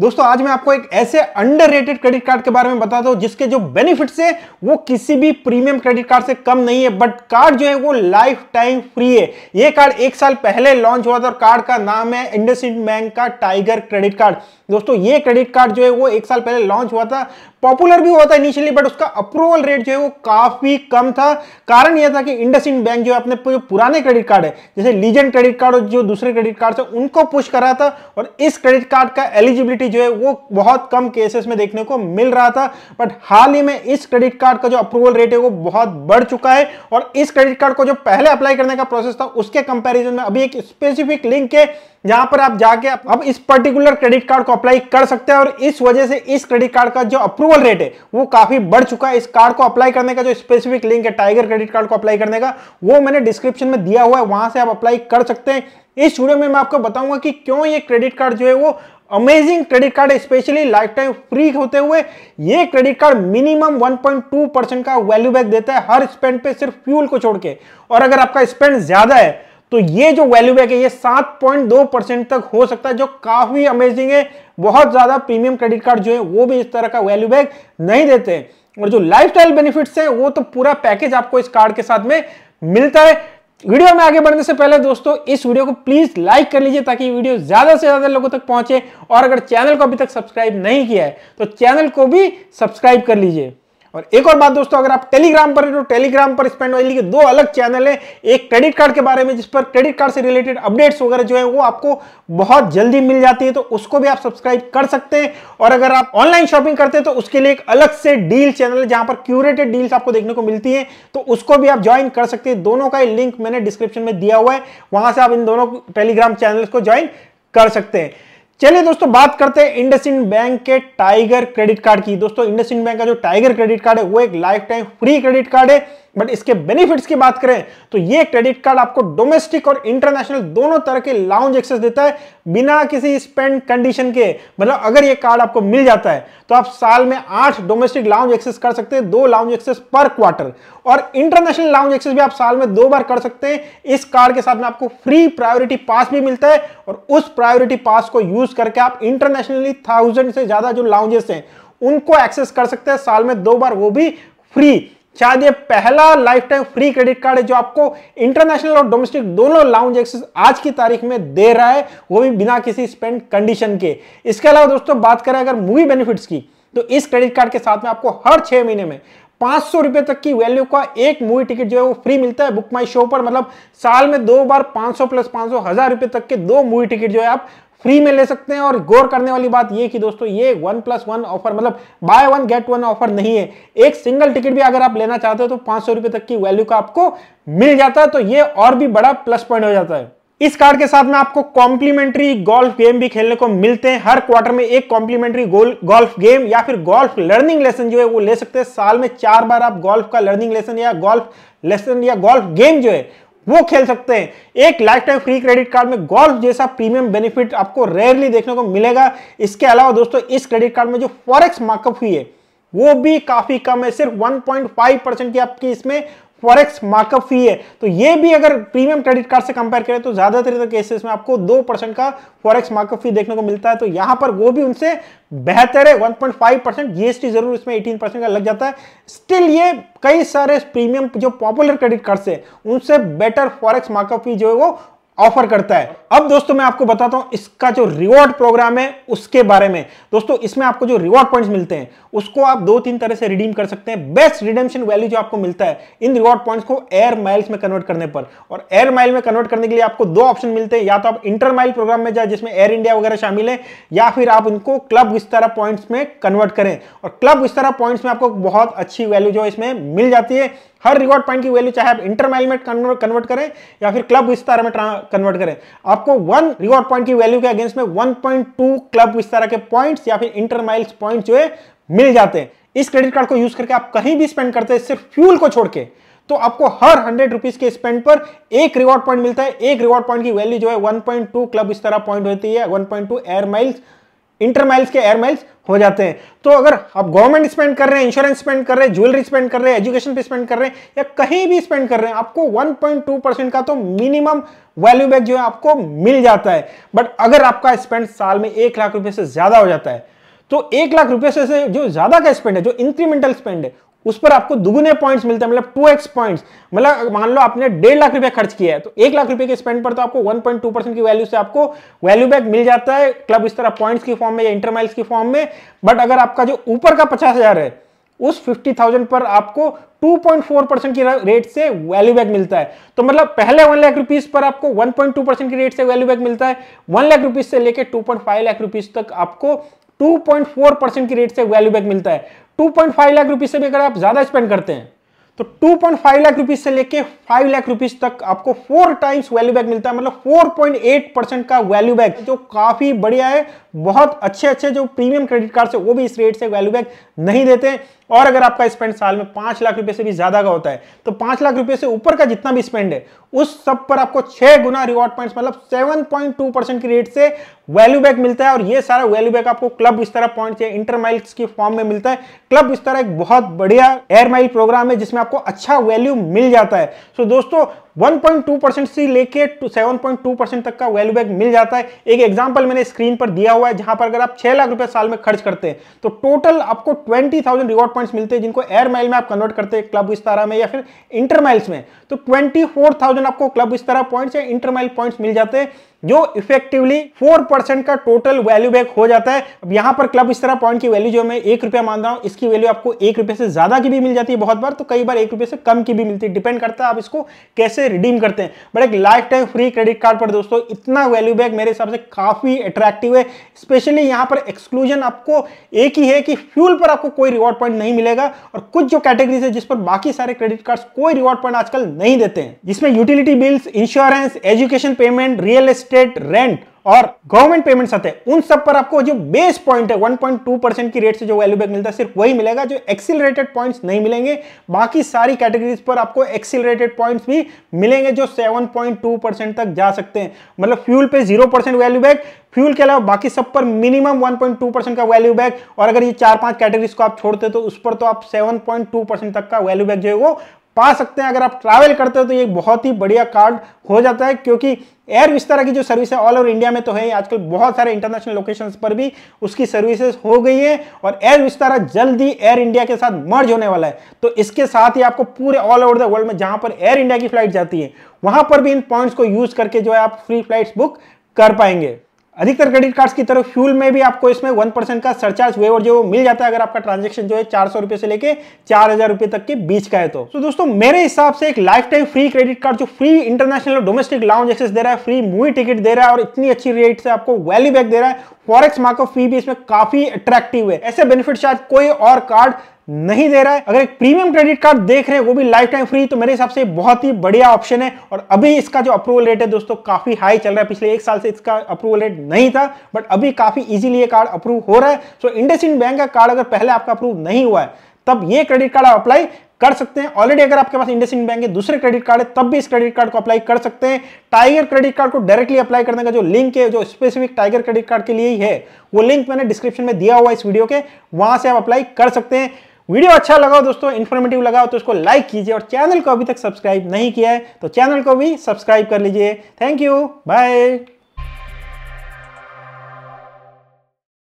दोस्तों आज मैं आपको एक ऐसे अंडररेटेड क्रेडिट कार्ड के बारे में बताता हूं जिसके जो बेनिफिट्स है वो किसी भी प्रीमियम क्रेडिट कार्ड से कम नहीं है बट कार्ड जो है वो लाइफ टाइम फ्री है ये कार्ड एक साल पहले लॉन्च हुआ था और कार्ड का नाम है इंडस बैंक का टाइगर क्रेडिट कार्ड दोस्तों ये क्रेडिट कार्ड जो है वो एक साल पहले लॉन्च हुआ था पॉपुलर भी हुआ था इनिशियली बट उसका अप्रूवल रेट जो है वो काफी कम था कारण यह था कि इंडसिंड बैंक जो है अपने जो पुराने क्रेडिट कार्ड है जैसे लीजेंड क्रेडिट कार्ड और जो दूसरे क्रेडिट कार्ड है उनको पुश कर रहा था और इस क्रेडिट कार्ड का एलिजिबिलिटी जो है वो बहुत कम केसेस में देखने को मिल रहा था बट हाल ही में इस क्रेडिट कार्ड का जो अप्रूवल रेट है वो बहुत बढ़ चुका है और इस क्रेडिट कार्ड को जो पहले अप्लाई करने का प्रोसेस था उसके कंपेरिजन में अभी एक स्पेसिफिक लिंक है जहां पर आप जाके अब इस पर्टिकुलर क्रेडिट कार्ड को अप्लाई कर सकते हैं और इस वजह से इस क्रेडिट कार्ड का जो अप्रूवल रेट है वो काफी बढ़ चुका है इस कार्ड को अप्लाई करने का जो स्पेसिफिक लिंक है टाइगर क्रेडिट कार्ड को अप्लाई करने का वो मैंने डिस्क्रिप्शन में दिया हुआ है वहां से आप अप्लाई कर सकते हैं इस वीडियो में मैं आपको बताऊंगा कि क्यों ये क्रेडिट कार्ड जो है वो amazing credit card specially life time free होते हुए ये क्रेडिट कार्ड मिनिमम 1.2 परसेंट का वैल्यू बैक देता है हर स्पेंड पे सिर्फ फ्यूल को छोड़ के और अगर आपका स्पेंड ज्यादा है तो ये जो वैल्यू है ये 7.2 परसेंट तक हो सकता है जो काफी अमेजिंग है बहुत ज्यादा प्रीमियम क्रेडिट कार्ड जो है वो भी इस तरह का वैल्यू बैक नहीं देते हैं और जो लाइफ स्टाइल बेनिफिट है वो तो पूरा पैकेज आपको इस कार्ड के साथ में मिलता है वीडियो में आगे बढ़ने से पहले दोस्तों इस वीडियो को प्लीज लाइक कर लीजिए ताकि वीडियो ज्यादा से ज्यादा लोगों तक पहुंचे और अगर चैनल को अभी तक सब्सक्राइब नहीं किया है तो चैनल को भी सब्सक्राइब कर लीजिए और एक और बात दोस्तों अगर आप टेलीग्राम पर तो टेलीग्राम पर स्पेंड ऑयली के दो अलग चैनल हैं एक क्रेडिट कार्ड के बारे में जिस पर क्रेडिट कार्ड से रिलेटेड अपडेट्स वगैरह जो है वो आपको बहुत जल्दी मिल जाती है तो उसको भी आप सब्सक्राइब कर सकते हैं और अगर आप ऑनलाइन शॉपिंग करते हैं तो उसके लिए एक अलग से डील चैनल है जहां पर क्यूरेटेड डील्स आपको देखने को मिलती है तो उसको भी आप ज्वाइन कर सकते हैं दोनों का लिंक मैंने डिस्क्रिप्शन में दिया हुआ है वहां से आप इन दोनों टेलीग्राम चैनल को ज्वाइन कर सकते हैं चलिए दोस्तों बात करते हैं इंड बैंक के टाइगर क्रेडिट कार्ड की दोस्तों इंड बैंक का जो टाइगर क्रेडिट कार्ड है वो एक life time free credit card है बट इसके बेनिफिट्स की बात करें तो ये क्रेडिट कार्ड आपको डोमेस्टिक और इंटरनेशनल दोनों तरह के लाउंज एक्सेस देता है बिना किसी स्पेंड कंडीशन के मतलब अगर ये कार्ड आपको मिल जाता है तो आप साल में आठ डोमेस्टिक लाउंज एक्सेस कर सकते हैं दो लाउंज एक्सेस पर क्वार्टर और इंटरनेशनल लाउंज एक्सेस भी आप साल में दो बार कर सकते हैं इस कार्ड के साथ में आपको फ्री प्रायोरिटी पास भी मिलता है और उस प्रायोरिटी पास को यूज करके आप इंटरनेशनली थाउजेंड से ज्यादा जो लाउंजेस हैं उनको एक्सेस कर सकते हैं साल में दो बार वो भी फ्री शायद ये पहला life time free credit card है जो आपको इंटरनेशनल और डोमेस्टिक दोनों लाउंज एक्सेस आज की तारीख में दे रहा है वो भी बिना किसी स्पेंड कंडीशन के इसके अलावा दोस्तों बात करें अगर मूवी बेनिफिट्स की तो इस क्रेडिट कार्ड के साथ में आपको हर छह महीने में पांच सौ रुपए तक की वैल्यू का एक मूवी टिकट जो है वो फ्री मिलता है बुक माई शो पर मतलब साल में दो बार पांच सौ प्लस पांच सौ हजार रुपए तक के दो मूवी टिकट जो है आप फ्री में ले सकते हैं और गौर करने वाली बात ये कि दोस्तों ये वन प्लस वन ऑफर मतलब buy one get one offer नहीं है एक सिंगल टिकट भी अगर आप लेना चाहते हो तो पांच सौ तक की वैल्यू का आपको मिल जाता है तो ये और भी बड़ा प्लस पॉइंट हो जाता है इस कार्ड के साथ में आपको कॉम्प्लीमेंट्री गोल्फ गेम भी खेलने को मिलते हैं हर क्वार्टर में एक कॉम्प्लीमेंट्री गोल्फ गेम या फिर गोल्फ लर्निंग लेसन जो है वो ले सकते हैं साल में चार बार आप गोल्फ का लर्निंग लेसन या गोल्फ लेसन या गोल्फ गेम जो है वो खेल सकते हैं एक life time free credit card में गोल्फ जैसा प्रीमियम बेनिफिट आपको रेयरली देखने को मिलेगा इसके अलावा दोस्तों इस क्रेडिट कार्ड में जो फॉरेक्स मार्कअप हुई है वो भी काफी कम है सिर्फ 1.5 परसेंट की आपकी इसमें फॉरेक्स मार्कअप फी है तो ये भी अगर प्रीमियम क्रेडिट कार्ड से कंपेयर करें तो ज्यादातर तो केसेस में आपको दो परसेंट का फॉरेक्स मार्कअप फी देखने को मिलता है तो यहां पर वो भी उनसे बेहतर है 1.5 परसेंट जीएसटी जरूर इसमें 18 परसेंट का लग जाता है स्टिल ये कई सारे प्रीमियम जो पॉपुलर क्रेडिट कार्ड से उनसे बेटर फॉरेक्स मार्कअप फी जो है वो ऑफर करता है अब दोस्तों मैं आपको बताता हूं इसका जो रिवॉर्ड प्रोग्राम है उसके बारे में दोस्तों इसमें आपको जो रिवॉर्ड पॉइंट्स मिलते हैं उसको आप दो तीन तरह से रिडीम कर सकते हैं बेस्ट रिडेमशन वैल्यू जो आपको मिलता है इन रिवॉर्ड पॉइंट्स को एयर माइल्स में कन्वर्ट करने पर और एयर माइल में कन्वर्ट करने के लिए आपको दो ऑप्शन मिलते हैं या तो आप इंटर माइल प्रोग्राम में जाए जिसमें एयर इंडिया वगैरह शामिल है या फिर आप इनको क्लब विस्तारा पॉइंट्स में कन्वर्ट करें और क्लब विस्तारा पॉइंट्स में आपको बहुत अच्छी वैल्यू जो इसमें मिल जाती है हर रिवॉर्ड पॉइंट की वैल्यू चाहे आप इंटर माइल में कन्वर्ट करें या फिर क्लब विस्तारा में कन्वर्ट करें आपको वन रिवॉर्ड पॉइंट की वैल्यू के अगेंस्ट में वन पॉइंट टू क्लब इस तरह के पॉइंट या फिर इंटर माइल्स पॉइंट जो है मिल जाते हैं इस क्रेडिट कार्ड को यूज करके आप कहीं भी स्पेंड करते हैं सिर्फ फ्यूल को छोड़ के तो आपको हर हंड्रेड रुपीज के स्पेंड पर एक रिवॉर्ड पॉइंट मिलता है एक रिवॉर्ड पॉइंट की वैल्यू जो है 1.2 क्लब इस तरह पॉइंट होती है 1.2 एयर माइल्स इंटर माइल्स के एयर माइल्स हो जाते हैं तो अगर आप गवर्नमेंट स्पेंड कर रहे हैं इंश्योरेंस स्पेंड कर रहे हैं ज्वेलरी स्पेंड कर रहे हैं एजुकेशन पे स्पेंड कर रहे हैं या कहीं भी स्पेंड कर रहे हैं आपको 1.2 परसेंट का तो मिनिमम वैल्यू बैक जो है आपको मिल जाता है बट अगर आपका स्पेंड साल में एक लाख रुपए से ज्यादा हो जाता है तो एक लाख रुपए से जो ज्यादा का स्पेंड है जो इंक्रीमेंटल स्पेंड है उस पर आपको दुगुने पॉइंट्स मिलते हैं मतलब टू एक्स पॉइंट मतलब मान लो आपने डेढ़ लाख रुपए खर्च किया है तो एक लाख रुपए के स्पेंड पर तो आपको 1.2 परसेंट की वैल्यू से आपको वैल्यू बैक मिल जाता है क्लब इस तरह पॉइंट्स की फॉर्म में या इंटरमाइल्स की फॉर्म में बट अगर आपका जो ऊपर का पचास है उस 50,000 पर आपको 2.4 परसेंट की रेट से वैल्यू बैक मिलता है तो मतलब पहले वन लाख रुपीस पर आपको 1.2 परसेंट की रेट से वैल्यू बैक मिलता है वन लाख रुपीस से लेकर 2.5 लाख रुपीस तक आपको 2.4 परसेंट की रेट से वैल्यू बैक मिलता है 2.5 लाख रुपीज से भी अगर आप ज्यादा स्पेंड करते हैं तो 2.5 लाख रुपीज से लेके 5 लाख रुपीज तक आपको फोर टाइम्स वैल्यू बैक मिलता है मतलब 4.8 परसेंट का वैल्यू बैक जो काफी बढ़िया है बहुत अच्छे अच्छे जो प्रीमियम क्रेडिट कार्ड है वो भी इस रेट से वैल्यू बैक नहीं देते और अगर आपका स्पेंड साल में पांच लाख रुपए से भी ज्यादा का होता है तो पांच लाख रुपए से ऊपर का जितना भी स्पेंड है उस सब पर आपको छह गुना रिवॉर्ड पॉइंट्स मतलब सेवन पॉइंट टू परसेंट की रेट से वैल्यू बैक मिलता है और ये सारा वैल्यू बैक आपको क्लब इस तरह पॉइंट या इंटरमाइल्स के फॉर्म में मिलता है क्लब इस तरह एक बहुत बढ़िया एयर माइल प्रोग्राम है जिसमें आपको अच्छा वैल्यू मिल जाता है सो दोस्तों 1.2 परसेंट से लेके 7.2 परसेंट तक का वैल्यू बैक मिल जाता है एक एग्जांपल मैंने स्क्रीन पर दिया हुआ है जहां पर अगर आप 6 लाख रुपए साल में खर्च करते हैं तो टोटल आपको 20,000 रिवॉर्ड पॉइंट्स मिलते हैं जिनको एयर माइल में आप कन्वर्ट करते हैं क्लब विस्तारा में या फिर इंटरमाइल्स में तो 24,000 आपको क्लब विस्तारा पॉइंट्स या इंटरमाइल पॉइंट्स मिल जाते हैं जो इफेक्टिवली फोर परसेंट का टोटल वैल्यू बैक हो जाता है अब यहां पर क्लब इस तरह पॉइंट की वैल्यू जो मैं एक रुपया मान रहा हूं इसकी वैल्यू आपको एक रुपये से ज्यादा की भी मिल जाती है बहुत बार तो कई बार एक रुपये से कम की भी मिलती है डिपेंड करता है आप इसको कैसे रिडीम करते हैं बट एक life time free credit card पर दोस्तों इतना वैल्यू बैक मेरे हिसाब से काफी अट्रैक्टिव है स्पेशली यहां पर एक्सक्लूजन आपको एक ही है कि फ्यूल पर आपको कोई रिवॉर्ड पॉइंट नहीं मिलेगा और कुछ जो कैटेगरीज है जिस पर बाकी सारे क्रेडिट कार्ड कोई रिवॉर्ड पॉइंट आजकल नहीं देते हैं जिसमें utility bills insurance education payment real estate state rent और गवर्नमेंट पेमेंट्स आते हैं उन सब पर आपको जो बेस पॉइंट है 1.2 परसेंट की रेट से जो वैल्यू बैक मिलता है सिर्फ वही मिलेगा जो एक्सिलरेटेड पॉइंट्स नहीं मिलेंगे बाकी सारी कैटेगरीज पर आपको एक्सिलरेटेड पॉइंट्स भी मिलेंगे जो 7.2 परसेंट तक जा सकते हैं मतलब फ्यूल पे 0 परसेंट वैल्यू बैक फ्यूल के अलावा बाकी सब पर मिनिमम वन का वैल्यू बैक और अगर ये चार पांच कैटेगरीज को आप छोड़ते तो उस पर तो आप सेवन तक का वैल्यू बैक जो है वो पा सकते हैं अगर आप ट्रैवल करते हो तो ये बहुत ही बढ़िया कार्ड हो जाता है क्योंकि एयर विस्तारा की जो सर्विस है ऑल ओवर इंडिया में तो है आजकल बहुत सारे इंटरनेशनल लोकेशन पर भी उसकी सर्विसेज हो गई है और एयर विस्तारा जल्दी एयर इंडिया के साथ मर्ज होने वाला है तो इसके साथ ही आपको पूरे ऑल ओवर द वर्ल्ड में जहां पर एयर इंडिया की फ्लाइट जाती है वहां पर भी इन पॉइंट्स को यूज करके जो है आप फ्री फ्लाइट्स बुक कर पाएंगे अधिकतर क्रेडिट कार्ड्स की तरफ फ्यूल में भी आपको इसमें वन परसेंट का सरचार्ज वेवर जो मिल जाता है अगर आपका ट्रांजेक्शन जो है चार सौ रुपए से लेके चार हजार रुपए तक के बीच का है तो so, दोस्तों मेरे हिसाब से एक life time free credit card जो फ्री इंटरनेशनल और डोमेस्टिक लाउंज एक्सेस दे रहा है फ्री मूवी टिकट दे रहा है और इतनी अच्छी रेट से आपको वैल्यू बैक दे रहा है फॉरेक्स मार्कअप फी भी इसमें काफी अट्रैक्टिव है ऐसे बेनिफिट शायद कोई और कार्ड नहीं दे रहा है अगर एक प्रीमियम क्रेडिट कार्ड देख रहे हैं वो भी लाइफ टाइम फ्री तो मेरे हिसाब से बहुत ही बढ़िया ऑप्शन है और अभी इसका जो अप्रूवल रेट है दोस्तों काफी हाई चल रहा है पिछले एक साल से इसका अप्रूवल रेट नहीं था बट अभी काफी इजीली ये कार्ड अप्रूव हो रहा है सो इंडस बैंक का कार्ड अगर पहले आपका अप्रूव नहीं हुआ है तब ये क्रेडिट कार्ड आप अप्लाई कर सकते हैं ऑलरेडी अगर आपके पास इंडस बैंक के दूसरे क्रेडिट कार्ड है तब भी इस क्रेडिट कार्ड को अप्लाई कर सकते हैं टाइगर क्रेडिट कार्ड को डायरेक्टली अप्लाई करने का जो लिंक है जो स्पेसिफिक टाइगर क्रेडिट कार्ड के लिए ही है वो लिंक मैंने डिस्क्रिप्शन में दिया हुआ इस वीडियो के वहां से आप अप्लाई कर सकते हैं वीडियो अच्छा लगा हो दोस्तों इन्फॉर्मेटिव लगा हो तो उसको लाइक कीजिए और चैनल को अभी तक सब्सक्राइब नहीं किया है तो चैनल को भी सब्सक्राइब कर लीजिए थैंक यू बाय